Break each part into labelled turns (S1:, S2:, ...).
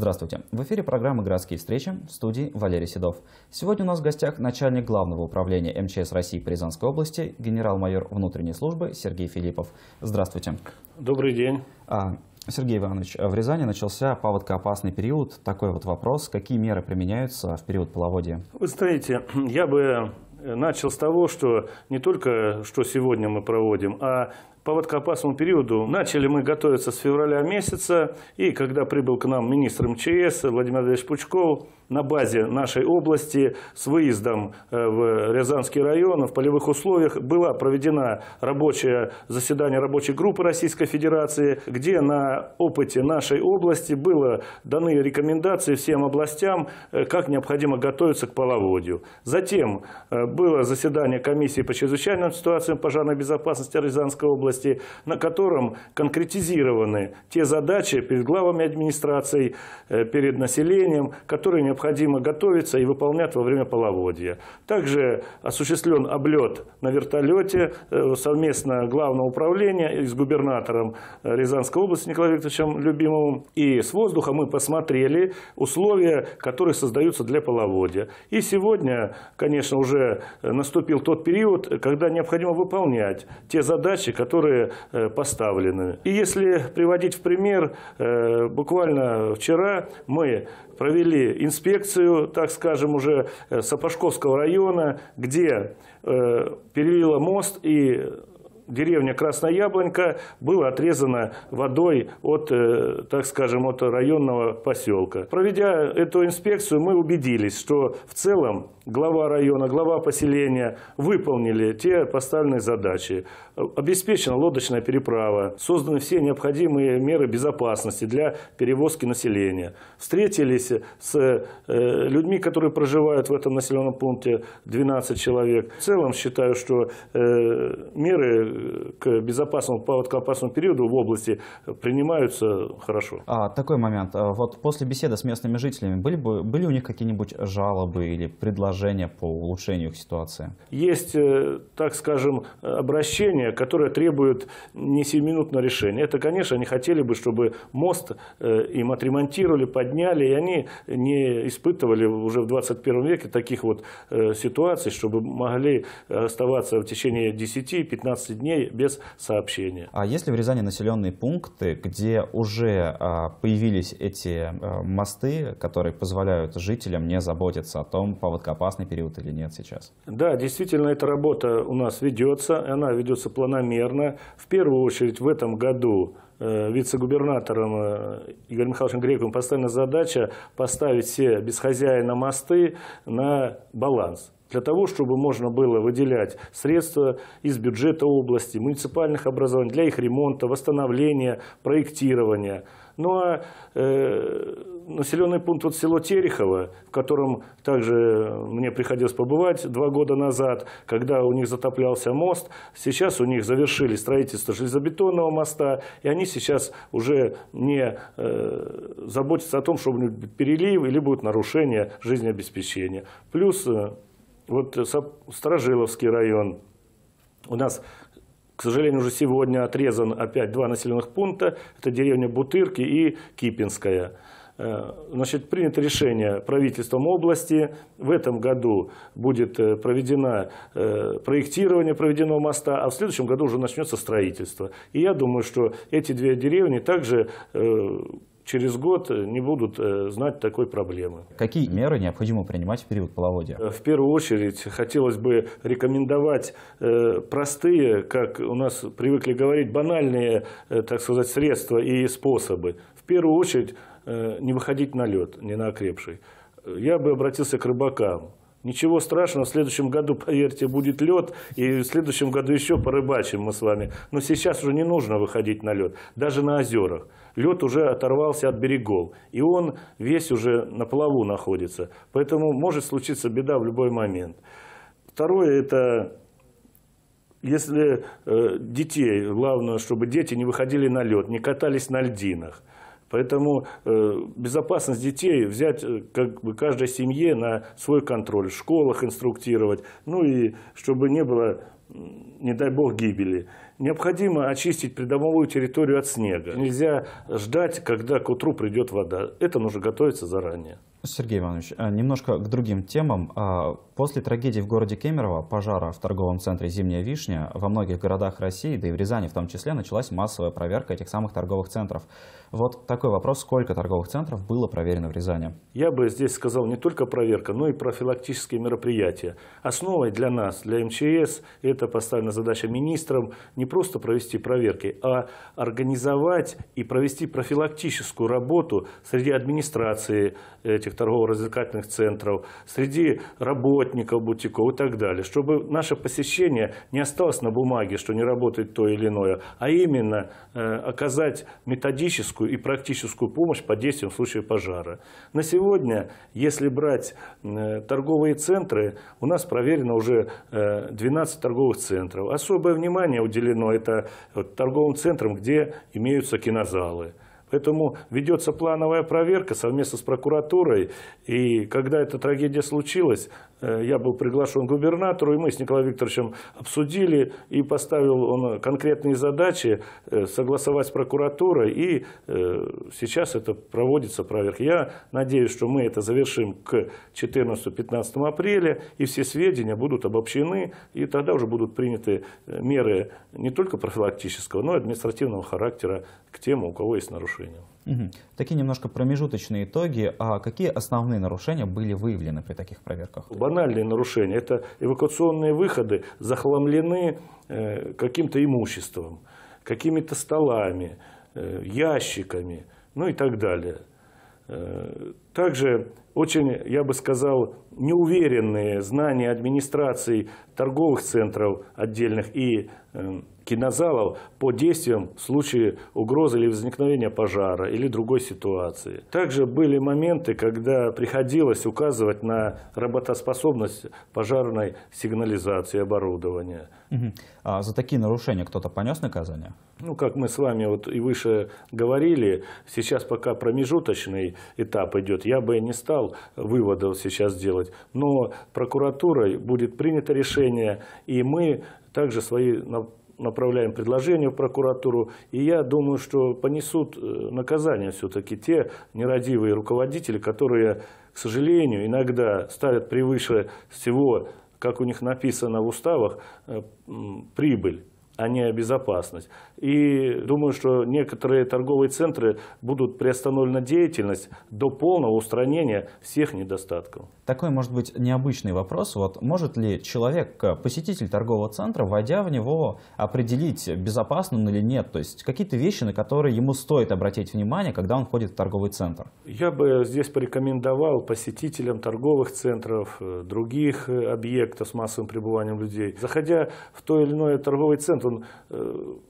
S1: Здравствуйте. В эфире программа «Городские встречи» в студии Валерий Седов. Сегодня у нас в гостях начальник Главного управления МЧС России по Рязанской области, генерал-майор внутренней службы Сергей Филиппов. Здравствуйте. Добрый день. А, Сергей Иванович, в Рязани начался паводкоопасный период. Такой вот вопрос. Какие меры применяются в период половодья?
S2: Вы знаете, я бы начал с того, что не только что сегодня мы проводим, а по опасному периоду начали мы готовиться с февраля месяца, и когда прибыл к нам министр МЧС Владимир Владимирович Пучков, на базе нашей области с выездом э, в Рязанский район в полевых условиях была проведена рабочее заседание рабочей группы Российской Федерации, где на опыте нашей области было даны рекомендации всем областям, э, как необходимо готовиться к половодью. Затем э, было заседание комиссии по чрезвычайным ситуациям пожарной безопасности Рязанской области, на котором конкретизированы те задачи перед главами администраций, перед населением, которые необходимо необходимо готовиться и выполнять во время половодья. Также осуществлен облет на вертолете э, совместно Главного управления с губернатором э, Рязанской области Николаем Викторовичем Любимовым. И с воздуха мы посмотрели условия, которые создаются для половодья. И сегодня, конечно, уже э, наступил тот период, когда необходимо выполнять те задачи, которые поставлены. И если приводить в пример, буквально вчера мы провели инспекцию, так скажем, уже э, Сапожковского района, где э, перелила мост и деревня Красная Яблонька была отрезана водой от, э, так скажем, от районного поселка. Проведя эту инспекцию, мы убедились, что в целом глава района, глава поселения выполнили те поставленные задачи. Обеспечена лодочная переправа, созданы все необходимые меры безопасности для перевозки населения. Встретились с э, людьми, которые проживают в этом населенном пункте, 12 человек. В целом считаю, что э, меры к безопасному, поводкоопасному периоду в области
S1: принимаются хорошо. А, такой момент. А, вот после беседы с местными жителями были, бы, были у них какие-нибудь жалобы или предложения по улучшению их ситуации?
S2: Есть, э, так скажем, обращения, которые требуют не сиюминутного решения. Это, конечно, они хотели бы, чтобы мост э, им отремонтировали, подняли, и они не испытывали уже в 21 веке таких вот э, ситуаций, чтобы могли оставаться в течение 10-15 дней дней без сообщения.
S1: А если в Рязани населенные пункты, где уже а, появились эти а, мосты, которые позволяют жителям не заботиться о том, поводкопасный период или нет сейчас?
S2: Да, действительно, эта работа у нас ведется, она ведется планомерно. В первую очередь в этом году Э, вице-губернатором э, Игорем Михайловичем Грековым поставлена задача поставить все без хозяина мосты на баланс для того, чтобы можно было выделять средства из бюджета области, муниципальных образований для их ремонта, восстановления, проектирования – ну а э, населенный пункт вот село Терехово, в котором также мне приходилось побывать два года назад, когда у них затоплялся мост, сейчас у них завершили строительство железобетонного моста, и они сейчас уже не э, заботятся о том, чтобы не перелив или будут нарушения жизнеобеспечения. Плюс э, вот Сторожиловский район, у нас к сожалению, уже сегодня отрезан опять два населенных пункта. Это деревня Бутырки и Кипинская. Э, значит, принято решение правительством области. В этом году будет э, проведено э, проектирование проведенного моста, а в следующем году уже начнется строительство. И я думаю, что эти две деревни также через год э, не будут э, знать такой проблемы.
S1: Какие меры необходимо принимать в период половодья?
S2: Э, в первую очередь хотелось бы рекомендовать простые, как у нас привыкли говорить, банальные, так сказать, средства и способы. В первую очередь не выходить на лед, не на окрепший. Я бы обратился к рыбакам. Ничего страшного, в следующем году, поверьте, будет лед, и в следующем году еще порыбачим мы с вами. Но сейчас уже не нужно выходить на лед, даже на озерах. Лед уже оторвался от берегов, и он весь уже на плаву находится. Поэтому может случиться беда в любой момент. Второе – это если э, детей, главное, чтобы дети не выходили на лед, не катались на льдинах. Поэтому э, безопасность детей взять э, как бы каждой семье на свой контроль, в школах инструктировать, ну и чтобы не было не дай бог, гибели. Необходимо очистить придомовую территорию от снега. Нельзя ждать, когда к утру придет вода. Это нужно готовиться заранее.
S1: Сергей Иванович, э, немножко к другим темам. А, после трагедии в городе Кемерово, пожара в торговом центре «Зимняя вишня», во многих городах России, да и в Рязани в том числе, началась массовая проверка этих самых торговых центров. Вот такой вопрос, сколько торговых центров было проверено в Рязани?
S2: Я бы здесь сказал не только проверка, но и профилактические мероприятия. Основой для нас, для МЧС, это поставлена задача министрам не просто провести проверки, а организовать и провести профилактическую работу среди администрации этих этих торгово-развлекательных центров, среди работников бутиков и так далее, чтобы наше посещение не осталось на бумаге, что не работает то или иное, а именно э, оказать методическую и практическую помощь по действиям в случае пожара. На сегодня, если брать э, торговые центры, у нас проверено уже 12 э, торговых центров. Особое внимание уделено это торговым центрам, где имеются кинозалы. Поэтому ведется плановая проверка совместно с прокуратурой. И когда эта трагедия случилась, Э, я был приглашен к губернатору, и мы с Николаем Викторовичем обсудили, и поставил он конкретные задачи э, согласовать с прокуратурой, и э, сейчас это проводится проверка. Я надеюсь, что мы это завершим к 14-15 апреля, и все сведения будут обобщены, и тогда уже будут приняты меры не только профилактического, но и административного характера к тем, у кого есть нарушения.
S1: Угу. Такие немножко промежуточные итоги. А какие основные нарушения были выявлены при таких проверках?
S2: Банальные нарушения. Это эвакуационные выходы захламлены э, каким-то имуществом, какими-то столами, э, ящиками, ну и так далее. Э, также очень, я бы сказал, неуверенные знания администраций торговых центров отдельных и эм, кинозалов по действиям в случае угрозы или возникновения пожара или другой ситуации. Также были моменты, когда приходилось указывать на работоспособность пожарной сигнализации оборудования.
S1: Угу. А за такие нарушения кто-то понес наказание?
S2: Ну, как мы с вами вот и выше говорили, сейчас пока промежуточный этап идет. Я бы не стал выводов сейчас делать, но прокуратурой будет принято решение, и мы также свои направляем предложение в прокуратуру, и я думаю, что понесут э, наказание все-таки те нерадивые руководители, которые, к сожалению, иногда ставят превыше всего, как у них написано в уставах, э, прибыль а не безопасность. И думаю, что некоторые торговые центры будут приостановлены деятельность до полного устранения всех недостатков.
S1: Такой, может быть, необычный вопрос. Вот может ли человек, э, посетитель торгового центра, войдя в него, определить, безопасно он или нет? То есть какие-то вещи, на которые ему стоит обратить внимание, когда он входит в торговый центр?
S2: Я бы здесь порекомендовал посетителям торговых центров, э, других э, объектов с массовым пребыванием людей. Заходя в то или иное торговый центр, он в э,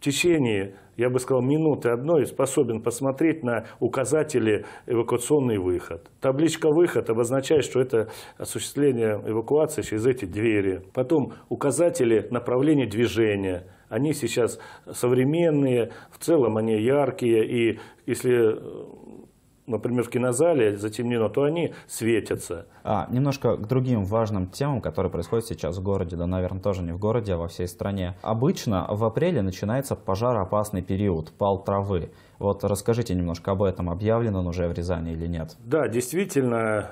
S2: течение, я бы сказал, минуты одной способен посмотреть на указатели эвакуационный выход. Табличка «выход» обозначает, что это осуществление эвакуации через эти двери. Потом указатели направления движения. Они сейчас современные, в целом они яркие, и если э, например, в кинозале затемнено, то они светятся.
S1: А, немножко к другим важным темам, которые происходят сейчас в городе, да, наверное, тоже не в городе, а во всей стране. Обычно в апреле начинается пожароопасный период, пал травы. Вот расскажите немножко об этом, объявлен он уже в Рязани или нет?
S2: Да, действительно,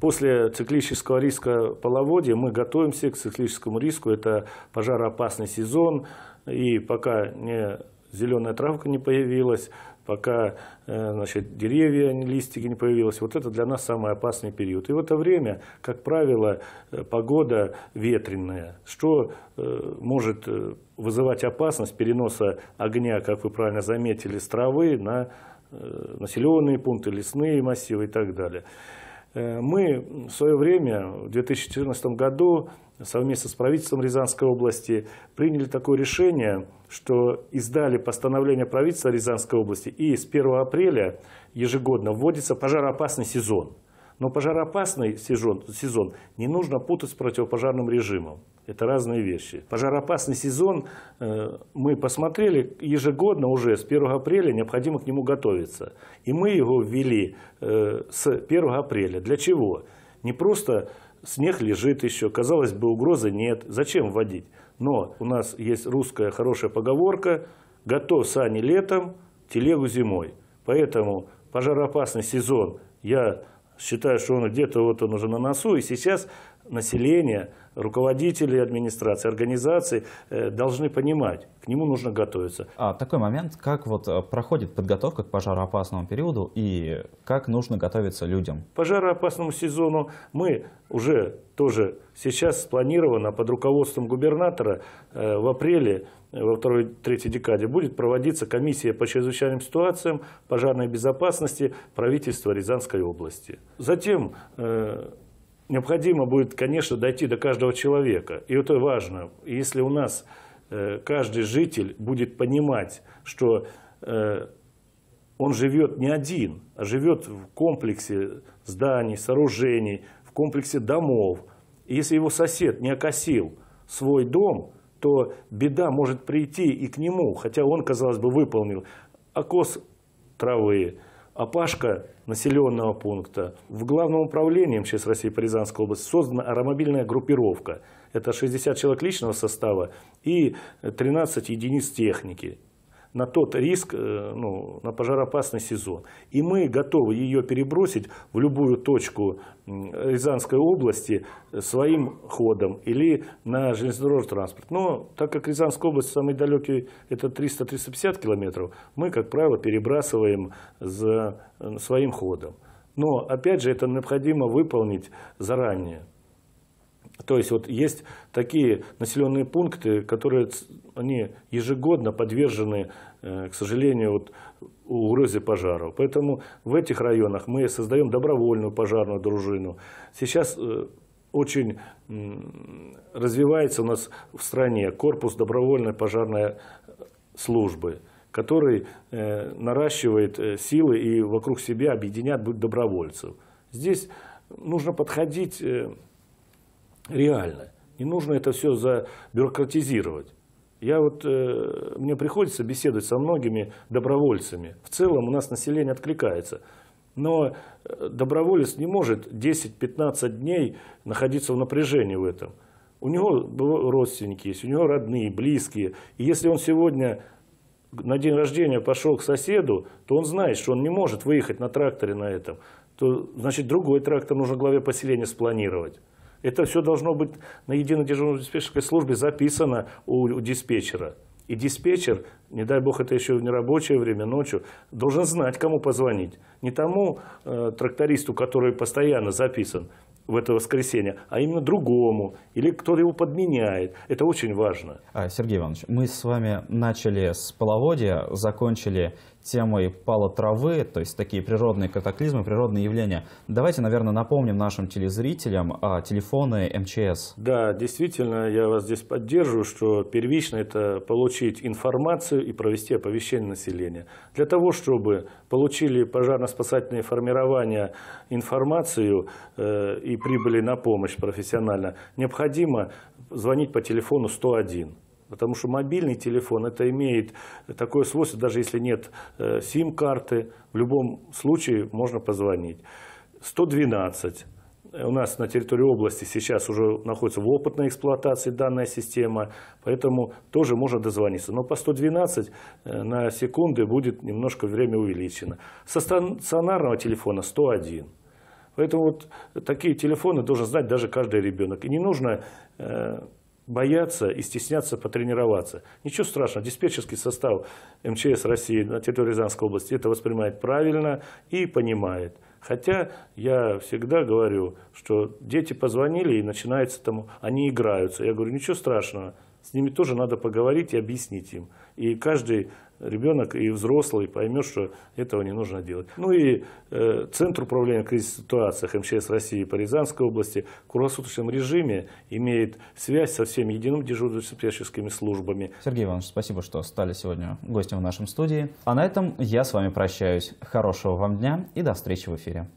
S2: после циклического риска половодья мы готовимся к циклическому риску. Это пожароопасный сезон, и пока не зеленая травка не появилась, пока э, значит, деревья, листики не появилось. Вот это для нас самый опасный период. И в это время, как правило, э, погода ветреная, что э, может вызывать опасность переноса огня, как вы правильно заметили, с травы на населенные пункты, лесные массивы и так далее. Э, мы в свое время, в 2014 году, совместно с правительством Рязанской области приняли такое решение, что издали постановление правительства Рязанской области, и с 1 апреля ежегодно вводится пожароопасный сезон – но пожароопасный сезон, сезон не нужно путать с противопожарным режимом. Это разные вещи. Пожароопасный сезон э, мы посмотрели ежегодно уже с 1 апреля необходимо к нему готовиться. И мы его ввели э, с 1 апреля. Для чего? Не просто снег лежит еще, казалось бы, угрозы нет, зачем вводить? Но у нас есть русская хорошая поговорка «Готов сани летом, телегу зимой». Поэтому пожароопасный сезон я считаю, что он где-то вот он уже на носу, и сейчас население, руководители администрации, организации э, должны понимать, к нему нужно готовиться.
S1: А, такой момент, как вот э, проходит подготовка к пожароопасному периоду и как нужно готовиться людям?
S2: пожароопасному сезону мы уже тоже сейчас спланировано под руководством губернатора э, в апреле во второй-третьей декаде будет проводиться комиссия по чрезвычайным ситуациям, пожарной безопасности правительства Рязанской области. Затем э, необходимо будет, конечно, дойти до каждого человека. И это важно. Если у нас э, каждый житель будет понимать, что э, он живет не один, а живет в комплексе зданий, сооружений, в комплексе домов. И если его сосед не окосил свой дом – то беда может прийти и к нему, хотя он, казалось бы, выполнил окос травы, опашка а населенного пункта. В главном управлении МЧС России по Рязанской области создана аэромобильная группировка. Это 60 человек личного состава и 13 единиц техники на тот риск, э, ну, на пожароопасный сезон. И мы готовы ее перебросить в любую точку Рязанской области своим ходом или на железнодорожный транспорт. Но так как Рязанская область самый далекий, это 300-350 километров, мы, как правило, перебрасываем за э, своим ходом. Но, опять же, это необходимо выполнить заранее. То есть вот есть такие населенные пункты, которые они ежегодно подвержены, э, к сожалению, вот, угрозе пожаров. Поэтому в этих районах мы создаем добровольную пожарную дружину. Сейчас э, очень развивается у нас в стране корпус добровольной пожарной службы который э, наращивает силы и вокруг себя объединяет добровольцев. Здесь нужно подходить реально. Не нужно это все забюрократизировать. Я вот, э, мне приходится беседовать со многими добровольцами. В целом у нас население откликается. Но э, доброволец не может 10-15 дней находиться в напряжении в этом. У него родственники есть, у него родные, близкие. И если он сегодня на день рождения пошел к соседу, то он знает, что он не может выехать на тракторе на этом. То, значит, другой трактор нужно главе поселения спланировать. Это все должно быть на единой дежурной диспетчерской службе записано у диспетчера. И диспетчер, не дай бог это еще в нерабочее время, ночью, должен знать, кому позвонить. Не тому э, трактористу, который постоянно записан в это воскресенье, а именно другому, или кто-то его подменяет. Это очень важно.
S1: А, Сергей Иванович, мы с вами начали с половодья, закончили темой пала травы, то есть такие природные катаклизмы, природные явления. Давайте, наверное, напомним нашим телезрителям а, телефоны МЧС.
S2: Да, действительно, я вас здесь поддерживаю, что первично это получить информацию и провести оповещение населения. Для того, чтобы получили пожарно-спасательные формирования информацию э, и прибыли на помощь профессионально, необходимо звонить по телефону 101. Потому что мобильный телефон это имеет такое свойство, даже если нет э, сим-карты, в любом случае можно позвонить. 112. У нас на территории области сейчас уже находится в опытной эксплуатации данная система, поэтому тоже можно дозвониться. Но по 112 э, на секунды будет немножко время увеличено. Со стационарного телефона 101. Поэтому вот такие телефоны должен знать даже каждый ребенок. И не нужно э, Бояться, и стесняться потренироваться. Ничего страшного, диспетчерский состав МЧС России на территории Рязанской области это воспринимает правильно и понимает. Хотя я всегда говорю, что дети позвонили и начинается тому, они играются. Я говорю, ничего страшного, с ними тоже надо поговорить и объяснить им. И каждый ребенок и взрослый поймет, что этого не нужно делать. Ну и э, Центр управления кризисными ситуациями МЧС России по Рязанской области в круглосуточном режиме имеет связь со всеми единым дежурно-диспетчерскими
S1: службами. Сергей Иванович, спасибо, что стали сегодня гостем в нашем студии. А на этом я с вами прощаюсь. Хорошего вам дня и до встречи в эфире.